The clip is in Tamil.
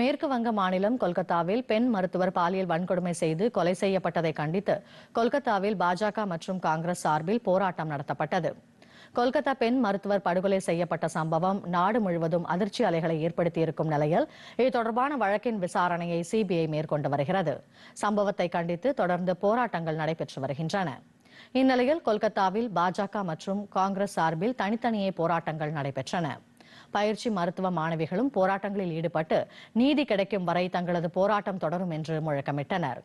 மேற்கு வங்க மாநிலம் கொல்கத்தாவில் பெண் மருத்துவர் பாலியல் வன்கொடுமை செய்து கொலை செய்யப்பட்டதை கண்டித்து கொல்கத்தாவில் பாஜக மற்றும் காங்கிரஸ் சார்பில் போராட்டம் நடத்தப்பட்டது கொல்கத்தா பெண் மருத்துவர் படுகொலை செய்யப்பட்ட சம்பவம் நாடு முழுவதும் அதிர்ச்சி அலைகளை ஏற்படுத்தியிருக்கும் நிலையில் இது தொடர்பான வழக்கின் விசாரணையை சிபிஐ மேற்கொண்டு வருகிறது சம்பவத்தை கண்டித்து தொடர்ந்து போராட்டங்கள் நடைபெற்று வருகின்றன இந்நிலையில் கொல்கத்தாவில் பாஜக மற்றும் காங்கிரஸ் சார்பில் தனித்தனியே போராட்டங்கள் நடைபெற்றன பயிற்சி மருத்துவ மாணவிகளும் போராட்டங்களில் ஈடுபட்டு நீதி கிடைக்கும் வரை தங்களது போராட்டம் தொடரும் என்று முழக்கமிட்டனர்